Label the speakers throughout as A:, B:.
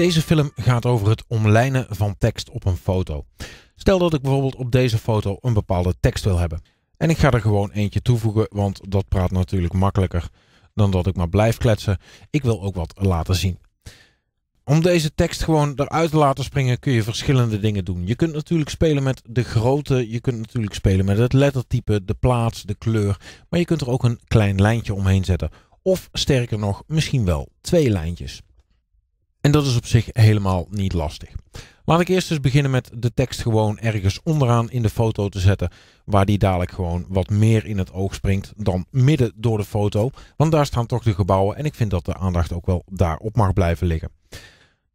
A: Deze film gaat over het omlijnen van tekst op een foto. Stel dat ik bijvoorbeeld op deze foto een bepaalde tekst wil hebben. En ik ga er gewoon eentje toevoegen, want dat praat natuurlijk makkelijker dan dat ik maar blijf kletsen. Ik wil ook wat laten zien. Om deze tekst gewoon eruit te laten springen kun je verschillende dingen doen. Je kunt natuurlijk spelen met de grootte, je kunt natuurlijk spelen met het lettertype, de plaats, de kleur. Maar je kunt er ook een klein lijntje omheen zetten. Of sterker nog, misschien wel twee lijntjes. En dat is op zich helemaal niet lastig. Laat ik eerst eens beginnen met de tekst gewoon ergens onderaan in de foto te zetten. Waar die dadelijk gewoon wat meer in het oog springt dan midden door de foto. Want daar staan toch de gebouwen en ik vind dat de aandacht ook wel daarop mag blijven liggen.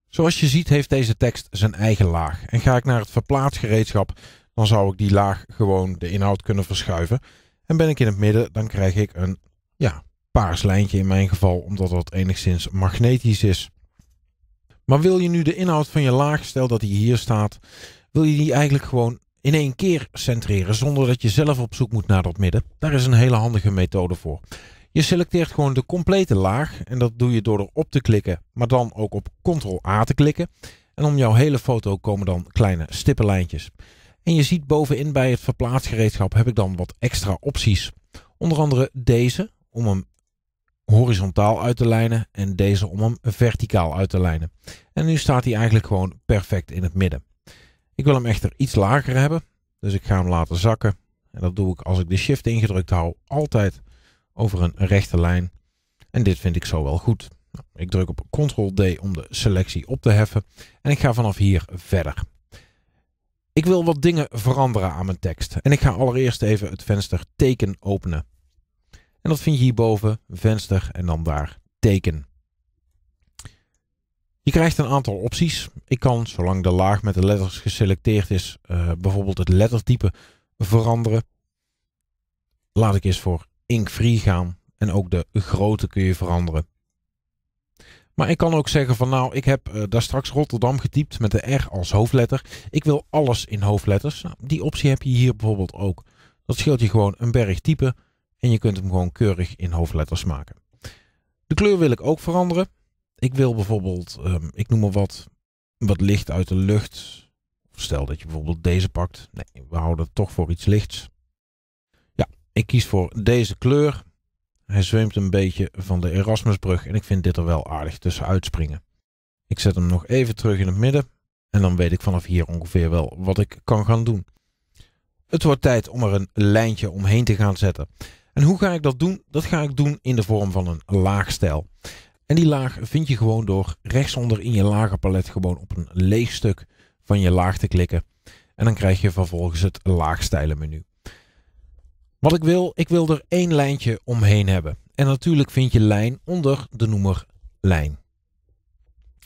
A: Zoals je ziet heeft deze tekst zijn eigen laag. En ga ik naar het verplaatsgereedschap, dan zou ik die laag gewoon de inhoud kunnen verschuiven. En ben ik in het midden, dan krijg ik een ja, paars lijntje in mijn geval, omdat dat enigszins magnetisch is. Maar wil je nu de inhoud van je laag, stel dat die hier staat, wil je die eigenlijk gewoon in één keer centreren zonder dat je zelf op zoek moet naar dat midden? Daar is een hele handige methode voor. Je selecteert gewoon de complete laag en dat doe je door erop te klikken, maar dan ook op Ctrl-A te klikken. En om jouw hele foto komen dan kleine stippenlijntjes. En je ziet bovenin bij het verplaatsgereedschap heb ik dan wat extra opties. Onder andere deze, om hem horizontaal uit te lijnen en deze om hem verticaal uit te lijnen. En nu staat hij eigenlijk gewoon perfect in het midden. Ik wil hem echter iets lager hebben, dus ik ga hem laten zakken. En dat doe ik als ik de shift ingedrukt hou, altijd over een rechte lijn. En dit vind ik zo wel goed. Nou, ik druk op Ctrl-D om de selectie op te heffen en ik ga vanaf hier verder. Ik wil wat dingen veranderen aan mijn tekst en ik ga allereerst even het venster teken openen. En dat vind je hierboven, venster en dan daar teken. Je krijgt een aantal opties. Ik kan, zolang de laag met de letters geselecteerd is, eh, bijvoorbeeld het lettertype veranderen. Laat ik eens voor ink-free gaan. En ook de grootte kun je veranderen. Maar ik kan ook zeggen van nou, ik heb eh, daar straks Rotterdam getypt met de R als hoofdletter. Ik wil alles in hoofdletters. Nou, die optie heb je hier bijvoorbeeld ook. Dat scheelt je gewoon een berg typen. En je kunt hem gewoon keurig in hoofdletters maken. De kleur wil ik ook veranderen. Ik wil bijvoorbeeld, ehm, ik noem maar wat, wat licht uit de lucht. Stel dat je bijvoorbeeld deze pakt. Nee, we houden het toch voor iets lichts. Ja, ik kies voor deze kleur. Hij zweemt een beetje van de Erasmusbrug en ik vind dit er wel aardig tussen uitspringen. Ik zet hem nog even terug in het midden en dan weet ik vanaf hier ongeveer wel wat ik kan gaan doen. Het wordt tijd om er een lijntje omheen te gaan zetten. En hoe ga ik dat doen? Dat ga ik doen in de vorm van een laagstijl. En die laag vind je gewoon door rechtsonder in je lagerpalet gewoon op een leeg stuk van je laag te klikken. En dan krijg je vervolgens het laagstijlenmenu. Wat ik wil, ik wil er één lijntje omheen hebben. En natuurlijk vind je lijn onder de noemer lijn.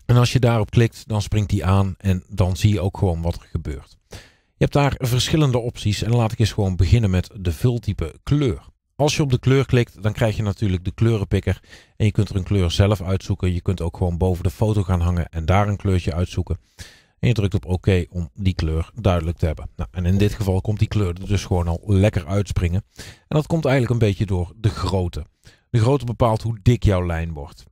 A: En als je daarop klikt, dan springt die aan en dan zie je ook gewoon wat er gebeurt. Je hebt daar verschillende opties en laat ik eens gewoon beginnen met de vultype kleur. Als je op de kleur klikt, dan krijg je natuurlijk de kleurenpikker. En je kunt er een kleur zelf uitzoeken. Je kunt ook gewoon boven de foto gaan hangen en daar een kleurtje uitzoeken. En je drukt op oké OK om die kleur duidelijk te hebben. Nou, en in dit geval komt die kleur er dus gewoon al lekker uitspringen. En dat komt eigenlijk een beetje door de grootte. De grootte bepaalt hoe dik jouw lijn wordt.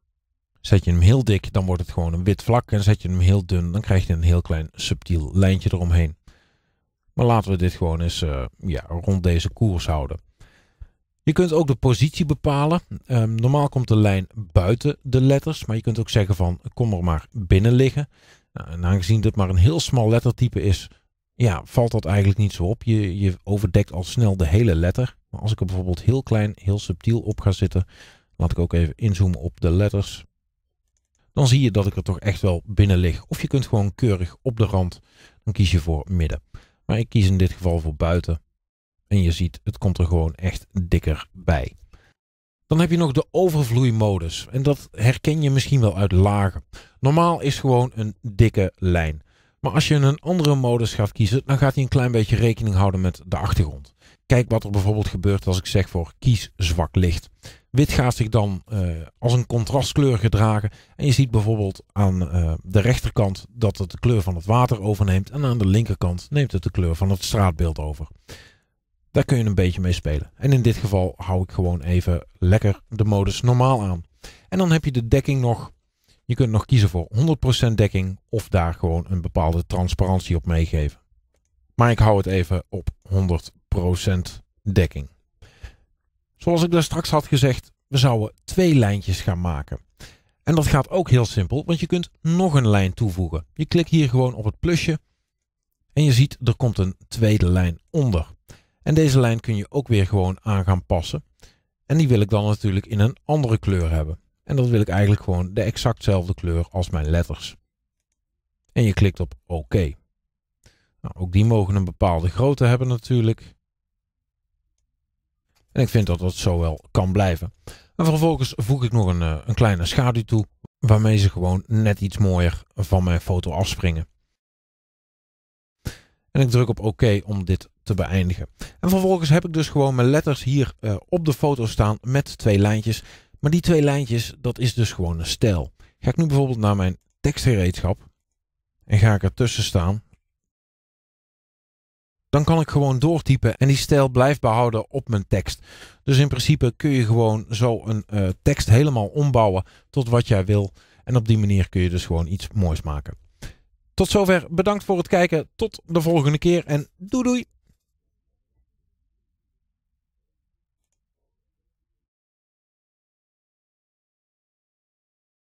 A: Zet je hem heel dik, dan wordt het gewoon een wit vlak. En zet je hem heel dun, dan krijg je een heel klein subtiel lijntje eromheen. Maar laten we dit gewoon eens eh, ja, rond deze koers houden. Je kunt ook de positie bepalen. Ehm, normaal komt de lijn buiten de letters, maar je kunt ook zeggen van kom er maar binnen liggen. Nou, en aangezien dit maar een heel smal lettertype is, ja, valt dat eigenlijk niet zo op. Je, je overdekt al snel de hele letter. Maar als ik er bijvoorbeeld heel klein, heel subtiel op ga zitten, laat ik ook even inzoomen op de letters. Dan zie je dat ik er toch echt wel binnen lig. Of je kunt gewoon keurig op de rand, dan kies je voor midden. Maar ik kies in dit geval voor buiten. En je ziet, het komt er gewoon echt dikker bij. Dan heb je nog de overvloeimodus. En dat herken je misschien wel uit lagen. Normaal is gewoon een dikke lijn. Maar als je een andere modus gaat kiezen, dan gaat hij een klein beetje rekening houden met de achtergrond. Kijk wat er bijvoorbeeld gebeurt als ik zeg voor kies zwak licht. Wit gaat zich dan eh, als een contrastkleur gedragen. En je ziet bijvoorbeeld aan eh, de rechterkant dat het de kleur van het water overneemt. En aan de linkerkant neemt het de kleur van het straatbeeld over. Daar kun je een beetje mee spelen. En in dit geval hou ik gewoon even lekker de modus normaal aan. En dan heb je de dekking nog. Je kunt nog kiezen voor 100% dekking of daar gewoon een bepaalde transparantie op meegeven. Maar ik hou het even op 100% dekking. Zoals ik daar straks had gezegd, we zouden twee lijntjes gaan maken. En dat gaat ook heel simpel, want je kunt nog een lijn toevoegen. Je klikt hier gewoon op het plusje en je ziet er komt een tweede lijn onder. En deze lijn kun je ook weer gewoon aan gaan passen. En die wil ik dan natuurlijk in een andere kleur hebben. En dat wil ik eigenlijk gewoon de exactzelfde kleur als mijn letters. En je klikt op OK. Nou, ook die mogen een bepaalde grootte hebben natuurlijk. En ik vind dat dat zo wel kan blijven. En vervolgens voeg ik nog een, eh, een kleine schaduw toe. Waarmee ze gewoon net iets mooier van mijn foto afspringen. En ik druk op OK om dit te beëindigen. En vervolgens heb ik dus gewoon mijn letters hier eh, op de foto staan met twee lijntjes. Maar die twee lijntjes, dat is dus gewoon een stijl. Ga ik nu bijvoorbeeld naar mijn tekstgereedschap en ga ik ertussen staan. Dan kan ik gewoon doortypen en die stijl blijft behouden op mijn tekst. Dus in principe kun je gewoon zo een eh, tekst helemaal ombouwen tot wat jij wil. En op die manier kun je dus gewoon iets moois maken. Tot zover, bedankt voor het kijken. Tot de volgende keer en doei doei!